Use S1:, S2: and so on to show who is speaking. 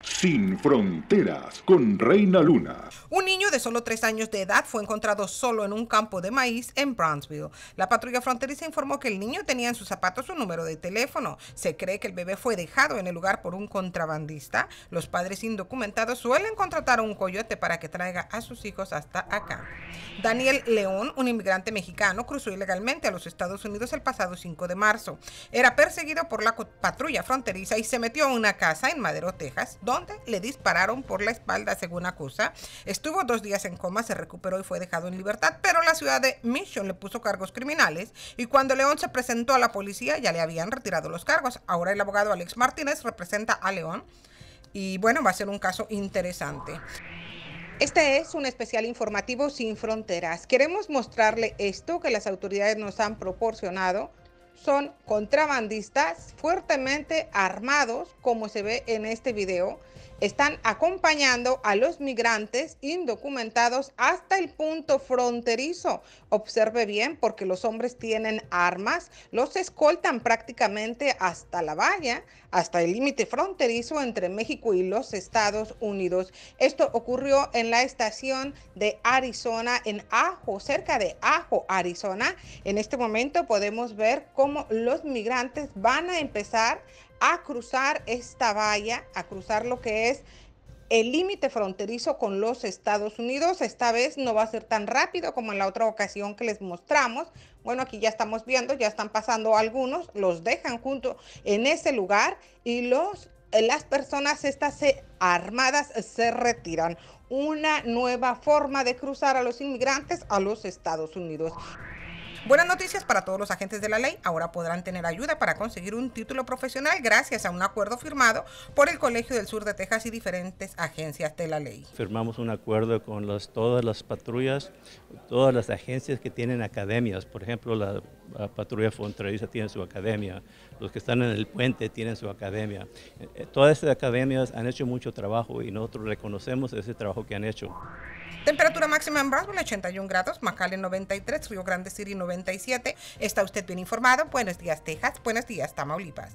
S1: Sin fronteras con Reina Luna.
S2: Un niño de solo tres años de edad fue encontrado solo en un campo de maíz en Brownsville. La patrulla fronteriza informó que el niño tenía en sus zapatos un número de teléfono. Se cree que el bebé fue dejado en el lugar por un contrabandista. Los padres indocumentados suelen contratar a un coyote para que traiga a sus hijos hasta acá. Daniel León, un inmigrante mexicano, cruzó ilegalmente a los Estados Unidos el pasado 5 de marzo. Era perseguido por la patrulla fronteriza y se metió a una casa en Madero, Texas donde le dispararon por la espalda, según acusa. Estuvo dos días en coma, se recuperó y fue dejado en libertad, pero la ciudad de Mission le puso cargos criminales y cuando León se presentó a la policía ya le habían retirado los cargos. Ahora el abogado Alex Martínez representa a León y bueno, va a ser un caso interesante. Este es un especial informativo sin fronteras. Queremos mostrarle esto que las autoridades nos han proporcionado son contrabandistas fuertemente armados, como se ve en este video, están acompañando a los migrantes indocumentados hasta el punto fronterizo. Observe bien porque los hombres tienen armas, los escoltan prácticamente hasta la valla, hasta el límite fronterizo entre México y los Estados Unidos. Esto ocurrió en la estación de Arizona, en Ajo, cerca de Ajo, Arizona. En este momento podemos ver cómo los migrantes van a empezar a cruzar esta valla, a cruzar lo que es el límite fronterizo con los Estados Unidos. Esta vez no va a ser tan rápido como en la otra ocasión que les mostramos. Bueno, aquí ya estamos viendo, ya están pasando algunos, los dejan junto en ese lugar y los eh, las personas estas eh, armadas se retiran. Una nueva forma de cruzar a los inmigrantes a los Estados Unidos. Buenas noticias para todos los agentes de la ley. Ahora podrán tener ayuda para conseguir un título profesional gracias a un acuerdo firmado por el Colegio del Sur de Texas y diferentes agencias de la ley.
S1: Firmamos un acuerdo con todas las patrullas, todas las agencias que tienen academias. Por ejemplo, la, patrulla fronteriza tiene su academia. Los que están en el puente tienen su academia. Eh, eh, todas estas academias han hecho mucho trabajo y nosotros reconocemos ese trabajo que han hecho.
S2: Temperatura máxima en Braswell, 81 grados, McAllen 93, Río Grande City 97. Está usted bien informado. Buenos días Texas, buenos días Tamaulipas.